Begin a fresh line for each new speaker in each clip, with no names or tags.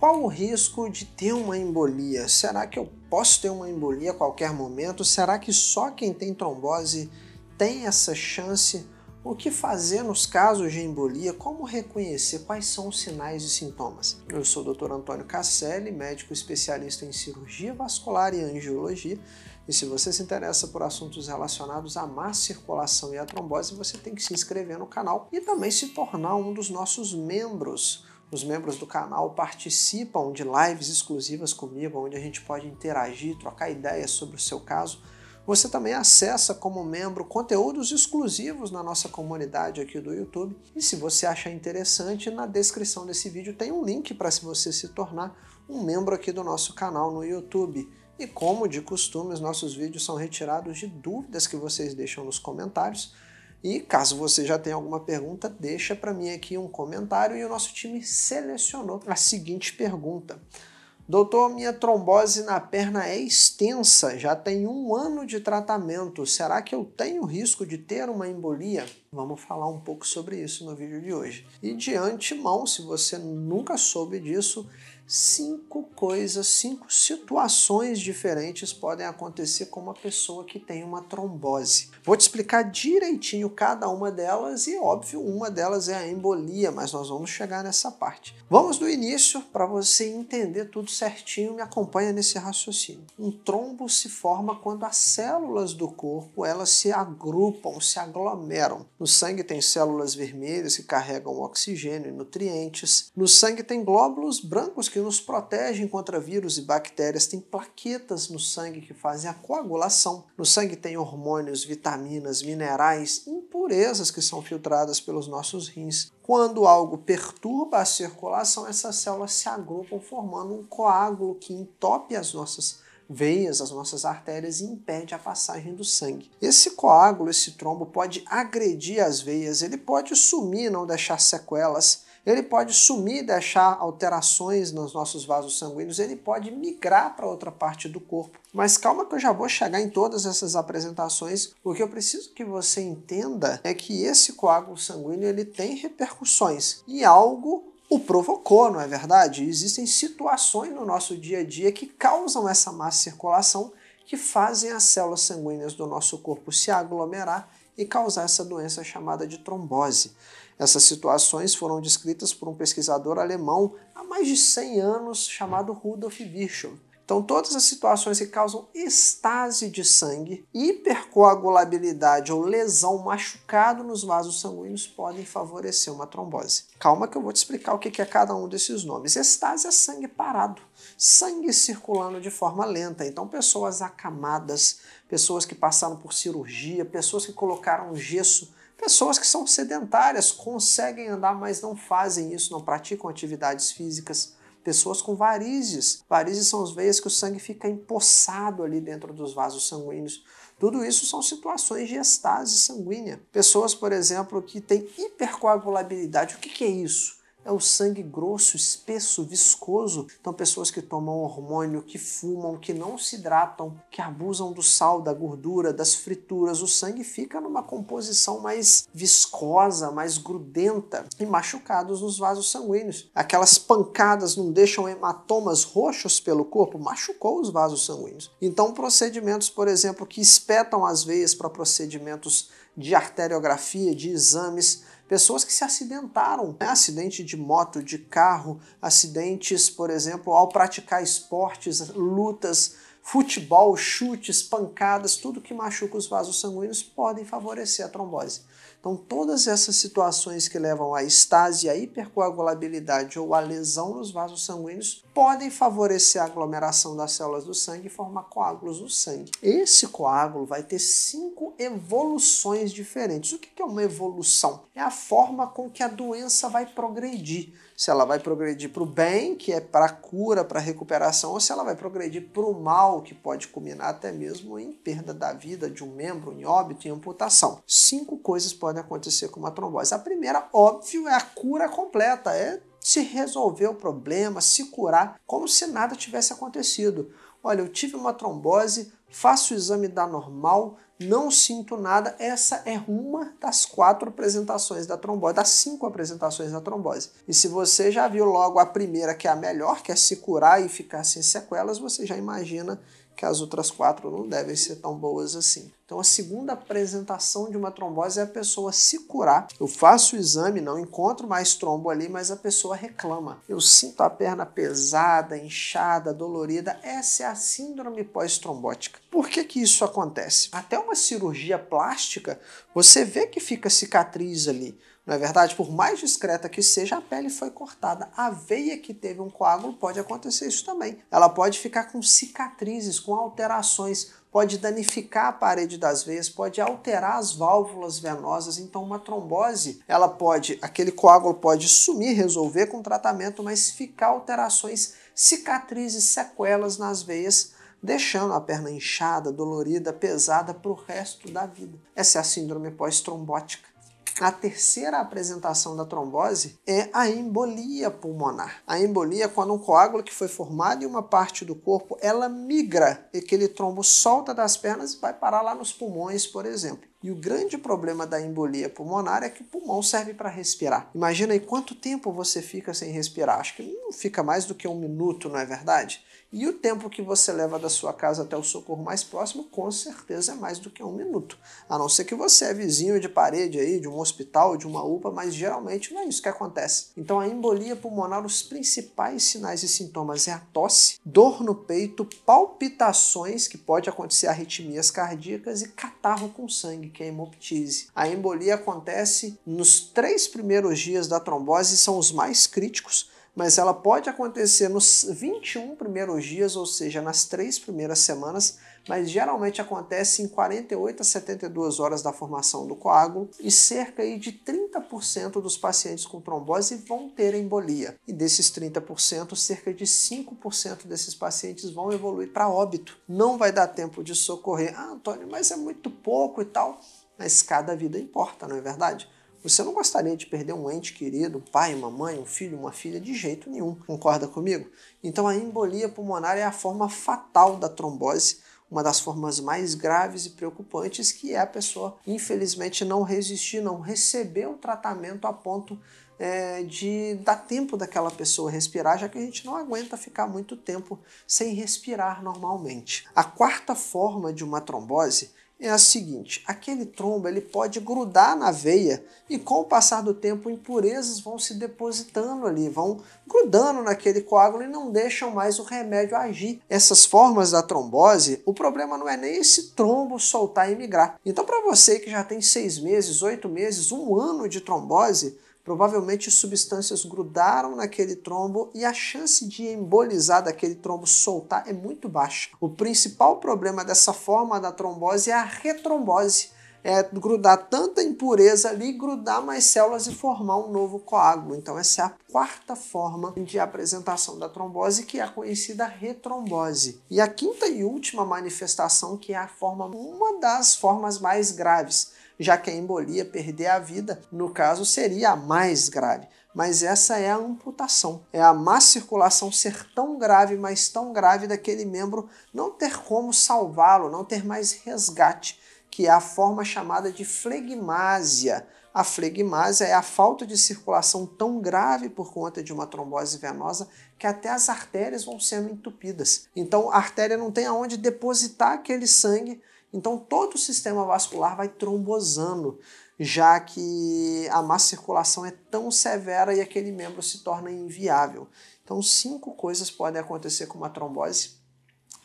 Qual o risco de ter uma embolia? Será que eu posso ter uma embolia a qualquer momento? Será que só quem tem trombose tem essa chance? O que fazer nos casos de embolia? Como reconhecer? Quais são os sinais e sintomas? Eu sou o Dr. Antônio Casselli, médico especialista em cirurgia vascular e angiologia. E se você se interessa por assuntos relacionados à má circulação e à trombose, você tem que se inscrever no canal e também se tornar um dos nossos membros os membros do canal participam de lives exclusivas comigo, onde a gente pode interagir, trocar ideias sobre o seu caso. Você também acessa como membro conteúdos exclusivos na nossa comunidade aqui do YouTube. E se você achar interessante, na descrição desse vídeo tem um link para se você se tornar um membro aqui do nosso canal no YouTube. E como de costume, os nossos vídeos são retirados de dúvidas que vocês deixam nos comentários. E caso você já tenha alguma pergunta, deixa para mim aqui um comentário e o nosso time selecionou a seguinte pergunta. Doutor, minha trombose na perna é extensa, já tem um ano de tratamento. Será que eu tenho risco de ter uma embolia? Vamos falar um pouco sobre isso no vídeo de hoje. E de antemão, se você nunca soube disso, cinco coisas, cinco situações diferentes podem acontecer com uma pessoa que tem uma trombose. Vou te explicar direitinho cada uma delas e, óbvio, uma delas é a embolia, mas nós vamos chegar nessa parte. Vamos do início para você entender tudo certinho, me acompanha nesse raciocínio. Um trombo se forma quando as células do corpo elas se agrupam, se aglomeram. No sangue tem células vermelhas que carregam oxigênio e nutrientes. No sangue tem glóbulos brancos que que nos protegem contra vírus e bactérias tem plaquetas no sangue que fazem a coagulação. No sangue tem hormônios, vitaminas, minerais, impurezas que são filtradas pelos nossos rins. Quando algo perturba a circulação, essas células se agrupam formando um coágulo que entope as nossas veias, as nossas artérias e impede a passagem do sangue. Esse coágulo, esse trombo pode agredir as veias, ele pode sumir, não deixar sequelas ele pode sumir, deixar alterações nos nossos vasos sanguíneos, ele pode migrar para outra parte do corpo. Mas calma que eu já vou chegar em todas essas apresentações. O que eu preciso que você entenda é que esse coágulo sanguíneo ele tem repercussões e algo o provocou, não é verdade? Existem situações no nosso dia a dia que causam essa má circulação que fazem as células sanguíneas do nosso corpo se aglomerar e causar essa doença chamada de trombose. Essas situações foram descritas por um pesquisador alemão há mais de 100 anos chamado Rudolf Virchow. Então, todas as situações que causam estase de sangue, hipercoagulabilidade ou lesão machucado nos vasos sanguíneos podem favorecer uma trombose. Calma que eu vou te explicar o que é cada um desses nomes. Estase é sangue parado, sangue circulando de forma lenta. Então, pessoas acamadas, pessoas que passaram por cirurgia, pessoas que colocaram gesso Pessoas que são sedentárias conseguem andar, mas não fazem isso, não praticam atividades físicas pessoas com varizes. Varizes são as veias que o sangue fica empossado ali dentro dos vasos sanguíneos. Tudo isso são situações de estase sanguínea. Pessoas, por exemplo, que têm hipercoagulabilidade. O que, que é isso? é o sangue grosso, espesso, viscoso. Então, pessoas que tomam hormônio, que fumam, que não se hidratam, que abusam do sal, da gordura, das frituras, o sangue fica numa composição mais viscosa, mais grudenta e machucados nos vasos sanguíneos. Aquelas pancadas não deixam hematomas roxos pelo corpo, machucou os vasos sanguíneos. Então, procedimentos, por exemplo, que espetam as veias para procedimentos de arteriografia, de exames, pessoas que se acidentaram, né? acidente de moto, de carro, acidentes, por exemplo, ao praticar esportes, lutas Futebol, chutes, pancadas, tudo que machuca os vasos sanguíneos podem favorecer a trombose. Então, todas essas situações que levam à estase, à hipercoagulabilidade ou à lesão nos vasos sanguíneos podem favorecer a aglomeração das células do sangue e formar coágulos no sangue. Esse coágulo vai ter cinco evoluções diferentes. O que é uma evolução? É a forma com que a doença vai progredir se ela vai progredir para o bem, que é para a cura, para a recuperação, ou se ela vai progredir para o mal, que pode culminar até mesmo em perda da vida de um membro, em óbito, em amputação. Cinco coisas podem acontecer com uma trombose. A primeira, óbvio, é a cura completa, é se resolver o problema, se curar, como se nada tivesse acontecido. Olha, eu tive uma trombose, faço o exame da normal, não sinto nada. Essa é uma das quatro apresentações da trombose, das cinco apresentações da trombose. E se você já viu logo a primeira, que é a melhor, que é se curar e ficar sem sequelas, você já imagina que as outras quatro não devem ser tão boas assim. Então, a segunda apresentação de uma trombose é a pessoa se curar. Eu faço o exame, não encontro mais trombo ali, mas a pessoa reclama. Eu sinto a perna pesada, inchada, dolorida. Essa é a síndrome pós-trombótica. Por que, que isso acontece? Até uma cirurgia plástica, você vê que fica cicatriz ali na é verdade, por mais discreta que seja, a pele foi cortada. A veia que teve um coágulo pode acontecer isso também. Ela pode ficar com cicatrizes, com alterações, pode danificar a parede das veias, pode alterar as válvulas venosas. Então, uma trombose, ela pode, aquele coágulo pode sumir, resolver com tratamento, mas ficar alterações, cicatrizes, sequelas nas veias deixando a perna inchada, dolorida, pesada para o resto da vida. Essa é a síndrome pós-trombótica. A terceira apresentação da trombose é a embolia pulmonar. A embolia é quando um coágulo que foi formado em uma parte do corpo, ela migra, e aquele trombo solta das pernas e vai parar lá nos pulmões, por exemplo. E o grande problema da embolia pulmonar é que o pulmão serve para respirar. Imagina aí quanto tempo você fica sem respirar. Acho que não fica mais do que um minuto, não é verdade? E o tempo que você leva da sua casa até o socorro mais próximo, com certeza é mais do que um minuto. A não ser que você é vizinho de parede aí, de um hospital, de uma UPA, mas geralmente não é isso que acontece. Então a embolia pulmonar, os principais sinais e sintomas é a tosse, dor no peito, palpitações, que pode acontecer arritmias cardíacas, e catarro com sangue, que é a hemoptise. A embolia acontece nos três primeiros dias da trombose, são os mais críticos mas ela pode acontecer nos 21 primeiros dias, ou seja, nas três primeiras semanas, mas geralmente acontece em 48 a 72 horas da formação do coágulo e cerca de 30% dos pacientes com trombose vão ter embolia. E desses 30%, cerca de 5% desses pacientes vão evoluir para óbito. Não vai dar tempo de socorrer. Ah, Antônio, mas é muito pouco e tal. Mas cada vida importa, não é verdade? Você não gostaria de perder um ente querido, um pai, uma mãe, um filho, uma filha, de jeito nenhum, concorda comigo? Então a embolia pulmonar é a forma fatal da trombose, uma das formas mais graves e preocupantes, que é a pessoa, infelizmente, não resistir, não receber o tratamento a ponto é, de dar tempo daquela pessoa respirar, já que a gente não aguenta ficar muito tempo sem respirar normalmente. A quarta forma de uma trombose é a seguinte: aquele trombo ele pode grudar na veia e com o passar do tempo impurezas vão se depositando ali, vão grudando naquele coágulo e não deixam mais o remédio agir. Essas formas da trombose, o problema não é nem esse trombo soltar e migrar. Então, para você que já tem seis meses, oito meses, um ano de trombose, Provavelmente substâncias grudaram naquele trombo e a chance de embolizar daquele trombo soltar é muito baixa. O principal problema dessa forma da trombose é a retrombose. É grudar tanta impureza ali, grudar mais células e formar um novo coágulo. Então, essa é a quarta forma de apresentação da trombose, que é a conhecida retrombose. E a quinta e última manifestação, que é a forma, uma das formas mais graves, já que a embolia perder a vida, no caso, seria a mais grave. Mas essa é a amputação, é a má circulação ser tão grave, mas tão grave daquele membro não ter como salvá-lo, não ter mais resgate, que é a forma chamada de flegmásia. A flegmásia é a falta de circulação tão grave por conta de uma trombose venosa que até as artérias vão sendo entupidas. Então a artéria não tem aonde depositar aquele sangue então todo o sistema vascular vai trombosando, já que a má circulação é tão severa e aquele membro se torna inviável. Então cinco coisas podem acontecer com uma trombose.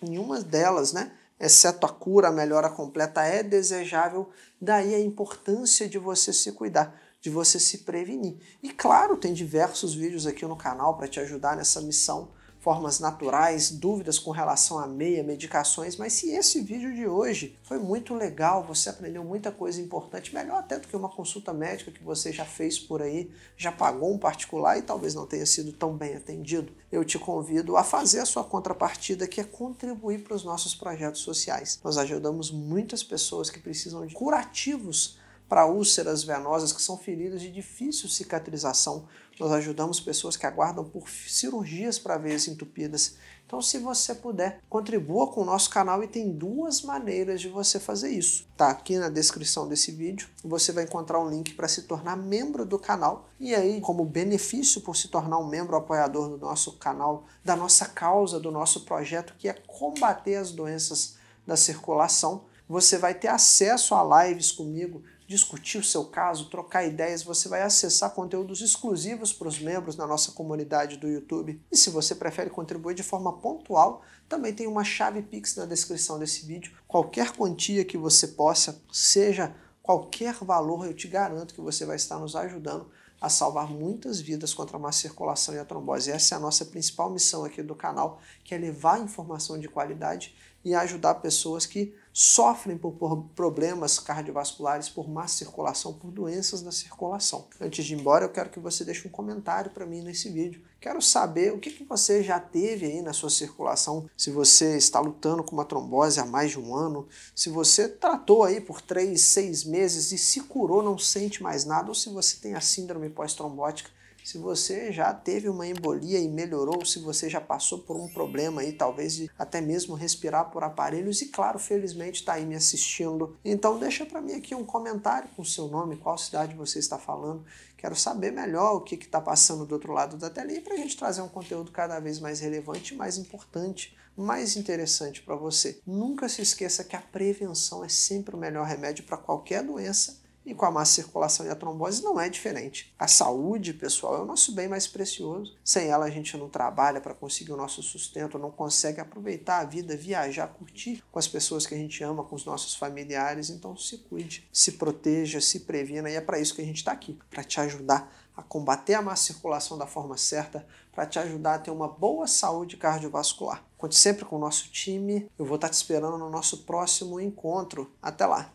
Nenhuma delas, né, exceto a cura, a melhora completa é desejável, daí a importância de você se cuidar de você se prevenir. E claro, tem diversos vídeos aqui no canal para te ajudar nessa missão formas naturais, dúvidas com relação a meia, medicações, mas se esse vídeo de hoje foi muito legal, você aprendeu muita coisa importante, melhor até do que uma consulta médica que você já fez por aí, já pagou um particular e talvez não tenha sido tão bem atendido, eu te convido a fazer a sua contrapartida, que é contribuir para os nossos projetos sociais. Nós ajudamos muitas pessoas que precisam de curativos para úlceras venosas que são feridas de difícil cicatrização nós ajudamos pessoas que aguardam por cirurgias para veias entupidas. Então, se você puder, contribua com o nosso canal e tem duas maneiras de você fazer isso. Tá aqui na descrição desse vídeo, você vai encontrar um link para se tornar membro do canal. E aí, como benefício por se tornar um membro apoiador do nosso canal, da nossa causa, do nosso projeto, que é combater as doenças da circulação, você vai ter acesso a lives comigo discutir o seu caso, trocar ideias, você vai acessar conteúdos exclusivos para os membros na nossa comunidade do YouTube. E se você prefere contribuir de forma pontual, também tem uma chave Pix na descrição desse vídeo. Qualquer quantia que você possa, seja qualquer valor, eu te garanto que você vai estar nos ajudando a salvar muitas vidas contra a má circulação e a trombose. Essa é a nossa principal missão aqui do canal, que é levar informação de qualidade e ajudar pessoas que sofrem por problemas cardiovasculares, por má circulação, por doenças da circulação. Antes de ir embora, eu quero que você deixe um comentário para mim nesse vídeo Quero saber o que, que você já teve aí na sua circulação, se você está lutando com uma trombose há mais de um ano, se você tratou aí por três, seis meses e se curou, não sente mais nada, ou se você tem a síndrome pós-trombótica se você já teve uma embolia e melhorou, se você já passou por um problema aí, talvez de até mesmo respirar por aparelhos e claro, felizmente está aí me assistindo. Então deixa para mim aqui um comentário com seu nome, qual cidade você está falando. Quero saber melhor o que está passando do outro lado da tela e para a gente trazer um conteúdo cada vez mais relevante, mais importante, mais interessante para você. Nunca se esqueça que a prevenção é sempre o melhor remédio para qualquer doença e com a má circulação e a trombose não é diferente. A saúde, pessoal, é o nosso bem mais precioso. Sem ela a gente não trabalha para conseguir o nosso sustento, não consegue aproveitar a vida, viajar, curtir com as pessoas que a gente ama, com os nossos familiares. Então se cuide, se proteja, se previna e é para isso que a gente está aqui, para te ajudar a combater a má circulação da forma certa para te ajudar a ter uma boa saúde cardiovascular. Conte sempre com o nosso time. Eu vou estar tá te esperando no nosso próximo encontro. Até lá!